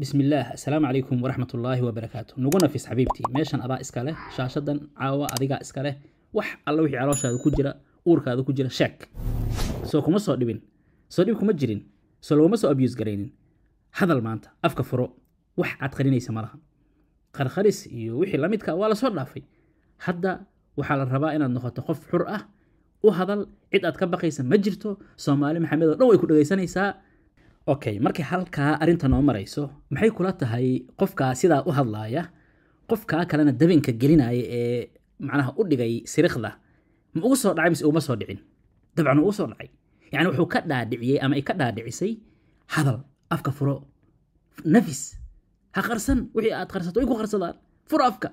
بسم الله السلام عليكم ورحمة الله وبركاته نقولنا في حبيبتي ماشان أبا إسكاله شاشدا عاوة أدقاء إسكاله وح الله وحي عروش هذا كجرة أورك هذا كجرة شاك سو كما سو دبين سو دبين كما جرين سو لو ما سو أبيوز غرينين هذا المانتا أفكا فرو وح عدقرين يسا مالها قرخريس يو وحي لامدك والا سو دافي حتى وحال الرباء إن النخوة قف حرقة وهذا العد أتكبقيسا مجرته سومالي محمد لو يكون غيسانيسا okay markay halkaa arrinta noo marayso maxay kula tahay qofkaa sidaa u hadlaaya qofkaa kalena dabinka gelinaya ee macnaha u dhigay sirikhda ma ugu soo dhacay mise uguma soo dhicin dabcan ugu soo dhacay yacni wuxuu ka dhaadhiciyey ama ay ka dhaadhicisay hadal afka furo nafis ha qarsan wixii aad qarsato ay ku qarsadaan furo afka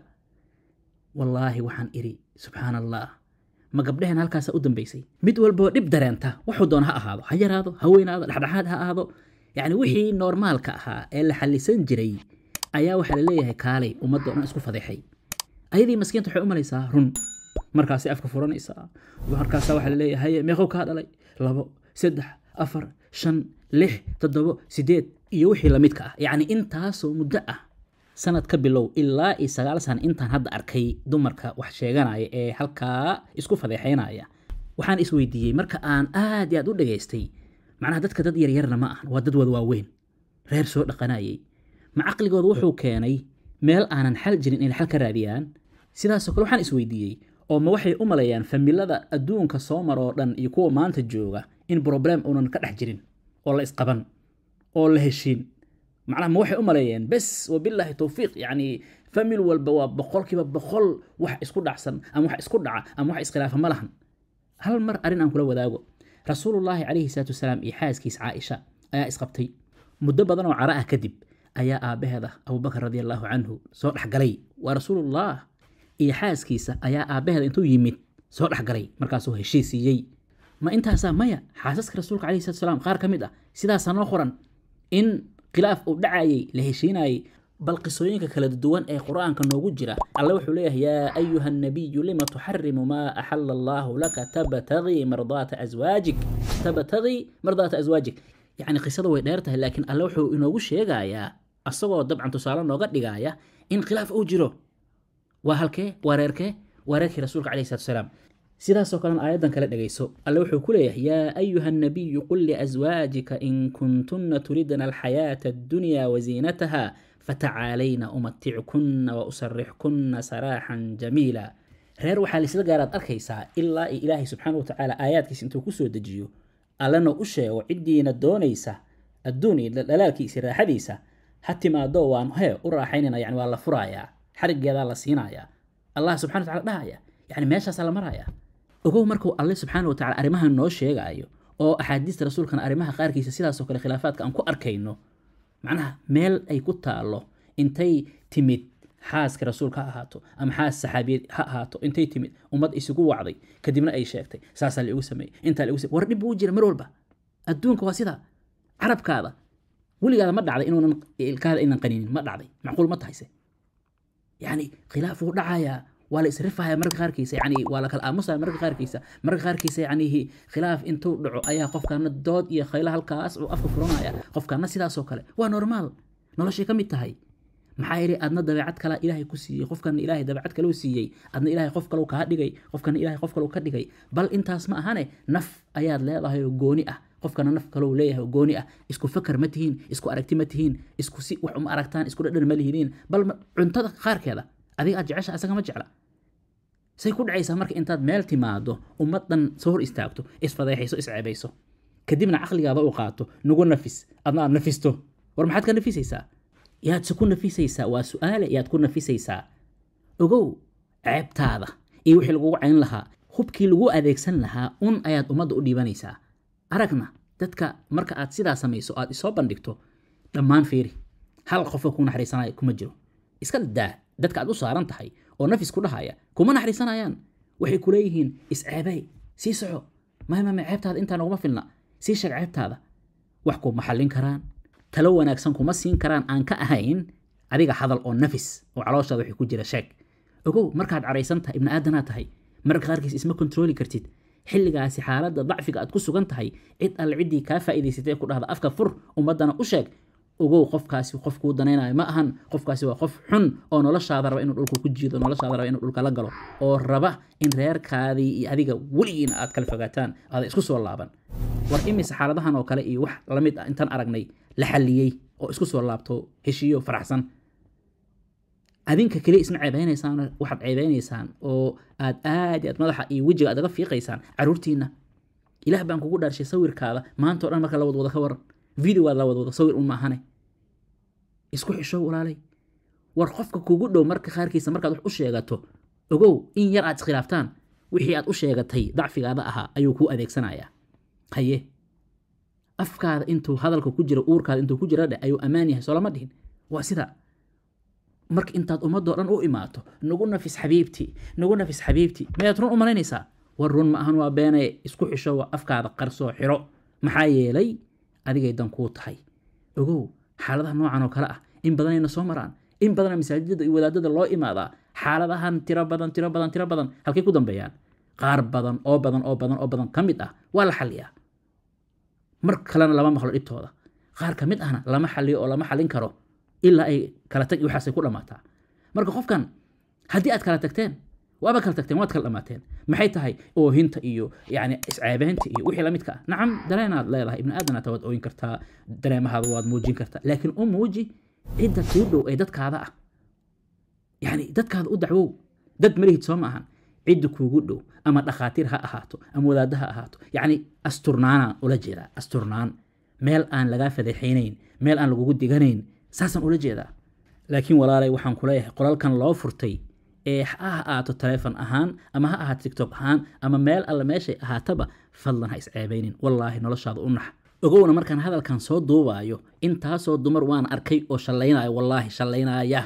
wallaahi waxaan idhi subxaan allah ma gabdhaheen halkaasa u dambaysay mid walboo dhib dareenta wuxuu doon ha ahaado ha yaraado ha weynaado dhexdhexaad ha ahaado yacni wixii normaalka ahaa ee la xallisan jiray ayaa waxaa la leeyahay kaalay ummadda oo dhan isku fadeexay ayadii maskiinta waxay u malaysaa run markaasay afka furanaysaa markaasa waxaa la leeyahay meeqow kaa dhalay labo saddex afar shan lix toddobo sideed iyo wixii lamidka ah yacni intaasoo muddo ah sanad ka bilow ilaa iyo sagaal san intaan hadda arkay dumarka wax sheeganaya ee halkaa isku fadeexeynaya waxaan isweydiiyey marka aan aad iyo aad u dhagaystay macnaha dadka dad yaryarna ma ahan waa dad wada waaweyn reer soo dhaqanayay ma caqligooda wuxuu keenay meel aanan xal jirin inay xal ka raadiyaan sidaasoo kale waxaan isweydiiyey oo ma waxay u maleeyaan familada adduunka soo maroo dhan iyo kuwa maanta jooga in broblem uunan ka dhex jirin oo la isqaban oo la heshiin معناها موحي وحي أمليين بس وبالله توفيق يعني فمل والبواب بقول كيف بقول وح إسكو دعسن أم وح إسكو دعا أم وح إسخلاف ملحن هل المر أرين أنك لو ذاقو رسول الله عليه الصلاة والسلام إيحاز كيس عائشة أيا إسقبتي مدبا ظنو عراء كذب أيا آبه هذا أبو بكر رضي الله عنه سوء رح قلي ورسول الله إيحاز كيس أيا آبه هذا إنتو يميت سوء رح قلي مركاسو هشي سيجي ما إنتها سامية حاسسك رسولك عليه الصلاة والسلام خار كميدة سيدا سنوخرا إن خلاف أو دعاي لهشيناي بالقصوين كلا دوان أي قرآن كانوا جرا الله وحليه يا أيها النبي لما تحرم ما أحل الله لك تبتغي مرضات أزواجك تبتغي مرضات أزواجك يعني قصة ويدارتها لكن الله وحو إنو وشي غايا الصغوة الدبع انتو نو غد غايا إن خلاف أو جرو وهالكي وريركي وريركي رسولك عليه الصلاة والسلام سيداسو كلان آيادا كلاد لغيسو اللو حكوليه يا أيها النبي قل لأزواجك إن كنتن تريدن الحياة الدنيا وزينتها فتعالينا أمتعكن وأسرحكن سراحا جميلا رير وحال سيدا قارد أركيسا إلا إلهي سبحانه وتعالى آيات كيس انتو كسو دجيو ألانو أشي وعدين الدونيسا الدوني للالكي سيرا حديسا حتى ما دوان هي أرى حيننا يعني والله فرايا حرق يدال سينايا الله سبحانه وتعالى دايا يعني ماشي سلام رايا ogow markuu alle subxaana watacala arrimahan noo sheegayo oo axaadiista rasuulkana arrimaha qaarkiisa sidaasoo kale khilaafaadka aan ku arkayno macnaha meel ay ku taalo intay timid xaaska rasuulka ha ahaato ama xaas saxaabiyeed ha ahaato intay timid ummad isugu wacday kadibna ay sheegtay saasaa laigu sameeyey intaa laigu samey war dhib buu jira mar walba adduunka waa sidaa carabkaada weligaada ma dhacday inuunan ilkaada inan qaninin ma dhacday macquul ma tahayse yacni khilaaf wuu dhacayaa ولا يسرفها مرق غير كيسة يعني ولا كلا مصر مرق غير كيسة مرق غير كيسة يعني هي خلاف انتو دعو ايا قف كان الدود يا خيلها الكاس وقف كورونا يا قف كان نسي لا سوكله ونورمال نلاش كم يتهاي محايري ادنا دبعت كلا الهي كسي قف كان الهي دبعت كلا وسيي ادنا الهي قف كلا وكاد دقي قف كان الهي قف كلا وكاد دقي بل انت اسمع هاني نف اياد لا الله يقوني اه قف كان نف كلا وليه هو قوني اه اسكو فكر متهين اسكو اركتي متهين اسكو سي وحم اركتان اسكو دادن مليهين بل عنتدك خارك هذا adiga aad jecesha isaga ma jecla say ku dhacaysaa marka intaad meel timaado ummaddan soo hor istaagto isfadeexayso isceebayso kadibna caqligaada u qaato nagu nafis adna aad nafisto war maxaad ka nafisaysaa yaad se ku nafisaysaa waa su-aale yaad ku nafisaysaa ogow ceebtaada iyo wixii lagugu cayn lahaa hubkii lagu adeegsan lahaa un ayaad ummadda u dhiibanaysaa aragna dadka marka aad sidaa samayso aad isoo bandhigto dhammaan fiiri hal qofa ku naxariisanaya kuma jiro iska daa dadka aad u saaran tahay oo nafis ku dhahaya kuma naxariisanayaan waxay kuleeyihiin leeyihiin isceebay sii soco maamaama ceebtaada intaa uguma filna sii sheeg ceebtaada wax kuma xallin karaan talo wanaagsan kuma siin karaan aan ka ahayn adiga hadal oo nafis oo calooshaada waxay ku jira sheeg ogow markaad caraysan tahay ibni aadanaad tahay marka qaarkiis isma kontrooli kartid xilligaasi xaaladda dacfiga aad ku sugan tahay cid alle ciddii kaa faa'iidaysatay ku dhahda afka fur ummaddana u sheeg ogow qofkaasi qofkuu danaynayo ma ahan qofkaasi waa qof xun oo noloshaada raba inuu dhulka ku jiido noloshaada raba inuu dhulka la galo oo raba in reerkaadii iyo adiga weligiina aad kala fogaataan aada isku soo laaban war imise xaaladahan oo kale iyo wax lamid ah intaan aragnay la xalliyey oo isku soo laabto heshiiyo faraxsan adinka keliya isna ceebaynaysaan waxaad ceebaynaysaan oo aad aad aad madaxa iyo wejiga aad aga fiiqaysaan caruurtiinna ilaah baan kugu dhaarshay sawirkaada maantao dhan marka la wadwada ka waran video waad la wada wada sawir un maahane isku xishow walaalay war qofka kugu dhow marka qaarkiisa markaad wax u sheegato ogow in yar aad iskhilaaftaan wixii aad u sheegatay dacfigaada ahaa ayuu kuu adeegsanayaa haye afkaada intuu hadalka ku jira uurkaada intuu ku jira dheh ayuu ammaan yahay solama dhihin waa sida marka intaad ummadoo dhan u imaato nagu nafis xabiibtii nagu nafis xabiibtii mayaad run u malaynaysaa war run ma ahan waa beenaye isku xisho waa afkaada qarsoo xiro maxaa yeelay adigay dan kuu tahay ogow xaaladaha noocan oo kale ah in badanayna soo maraan in badana masaajidada iyo wadaadada loo imaadaa xaaladahan tiro badan tiro badan tiro badan halkay ku dambeeyaan qaar badan oo badan oo badan oo badan ka mid ah waa la xaliyaa mar kalena lama maqlo dhibtooda qaar ka mid ahna lama xaliyo oo lama xalin karo ilaa ay kala tag iyo waxaasay ku dhammaataa marka qofkan haddii aad kala tagteen waaba kala tagteen waad kala dhammaateen maxay tahay oohinta iyo yani iscaabaanta iyo wixii lamidka ah nacam dareenaad leedahay ibni aadanaata waad ooyin kartaa dareemahaada waad muujin kartaa laakiin u muuji cidda sii dhow ee dadkaada ah yani dadkaada u dacwow dad malihid soo ma ahan cidda kuugu dhow ama dhakhaatiir ha ahaato ama wadaadda ha ahaato yacni asturnaanaan ula jeedaa asturnaan meel aan lagaa fadeexaynayn meel aan lagugu diganayn saasaan ula jeedaa laakiin walaalay waxaan kuleeyahay qolalkan loo furtay ha ahaato taleefon ahaan ama ha ahaato tictob ahaan ama meel alle meeshay ahaataba fadlan ha isceebaynin wallaahi noloshaada u nax ogowna markaan hadalkan soo duubaayo intaasoo dumar waan arkay oo shallaynaya wallaahi shallaynaya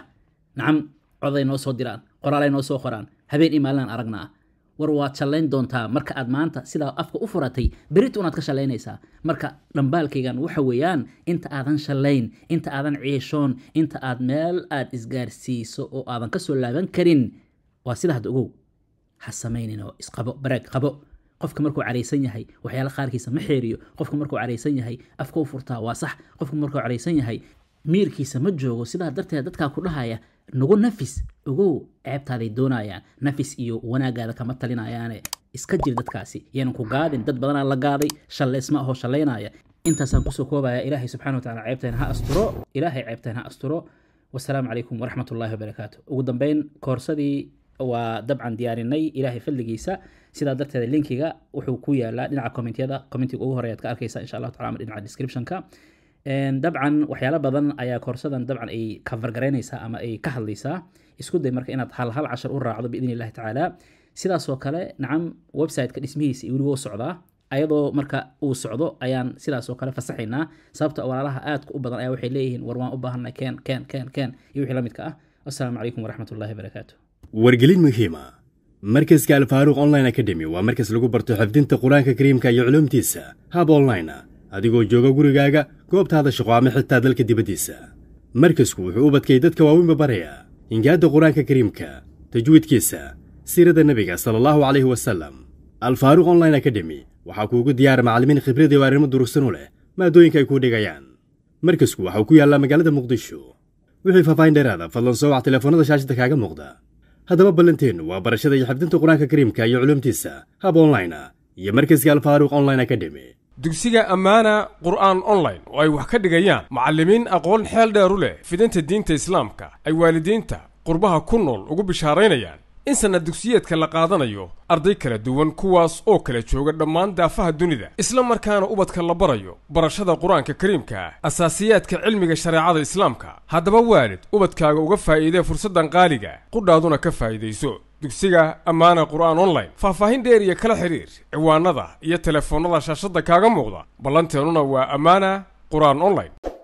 nacam coday noo soo diraan qoraalay noo soo qoraan habeen imaalinaan aragnaa war waad shallayn doontaa marka aad maanta sidaa afka u furatay berito unaad ka shalaynaysaa marka dhambaalkaygan waxa weeyaan inta aadan shalayn inta aadan ciishoon inta aad meel aad isgaarsiiso oo aadan kasoo laaban karin waa sida hadda ogow ha samaynin oo isqabo baraag qabo qofka markuu caraysan yahay waxyaala qaarkiisa ma xeeriyo qofka markuu caraysan yahay afkau furtaa waa sax qofka markuu caraysan yahay miirkiisa ma joogo sidaa darteed dadkaa ku dhahaya nagu nafis ogow ceebtaaday doonayaan nafis iyo wanaagaada kama talinayaane iska jir dadkaasi yaynan ku gaadin dad badanaa la gaaday shalleysma ahoo shallaynaya intaasaan kusoo koobaya ilaahay subxana wa tacala ceebteen ha asturo ilaahay ceebteen ha asturo wasalaamu calaykum waraxmat ullahi wabarakaatu ugu dambeyn koorsadii waa dabcan diyaarinay ilaahay fadligiisa sidaa darteeda linkiga wuxuu ku yaalaa dhinaca kommentiyada commentiga ugu horeyaad ka arkaysa insha allahu tacala ama dhinaca descriptionka dabcan waxyaalo badan ayaa koorsadan dabcan ay kafargaraynaysaa ama ay ka hadlaysaa isku day marka inaad hal cashar u raacdo biidn illahi tacaala sidaasoo kale nacam websiteka dhismihiisa iyo weliba u socdaa ayadoo marka uu socdo ayaan sidaasoo kale fasaxaynaa sababta walaalaha aadka u badan ayaa waxay leeyihiin war waan u baahana keen keen keen keen iyo wixii la ah asalaamu calaykum waraxmat ullahi barakaatu wargelin muhiima markaska alfaaruq online academy waa markas lagu barto xifdinta qur-aanka kariimka iyo culuumtiisa hab online adigoo jooga gurigaaga goobtaada shaqo ama xitaa dalka dibaddiisa markasku wuxuu ubadkay dadka waaweynba barayaa hingaadda qur-aanka kariimka tajwiidkiisa siirada nebiga sala allahu calayhi wasalam alfaaruuq online akadhemi waxaa kuugu diyaara macalimiin khibrad iyo arrimo durugsan u leh maadooyinka ay kuu dhigayaan markasku waxau ku yaallaa magaalada muqdisho wixii faahfaahin dheeraada fadlan soo wax teleefoonnada shaashada kaaga muuqda haddaba ballanteennu waa barashada iyo xifdinta qur-aanka kariimka iyo culumtiisa hab online ah iyo markaska alfaaruq online akadhemi dugsiga ammaana qur'aan online oo ay wax ka dhigayaan macallimiin aqoon xeel dheeru leh fidinta diinta islaamka ay waalidiinta qurbaha ku nool ugu bishaaraynayaan in sanad dugsiyeedka la qaadanayo arday kala duwan kuwaas oo kala jooga dhammaan daafaha dunida isla markaana ubadka la barayo barashada qur-aanka kariimka asaasiyaadka cilmiga shareecada islaamka haddaba waalid ubadkaaga uga faa'iidee fursaddan qaaliga qudhaaduna ka faa'iidayso dugsiga ammaana qur'aan online faahfaahin dheer iyo kala xidhiir ciwaanada iyo telefoonnada shaashadda kaaga muuqda ballanteenuna waa ammaana qur'aan online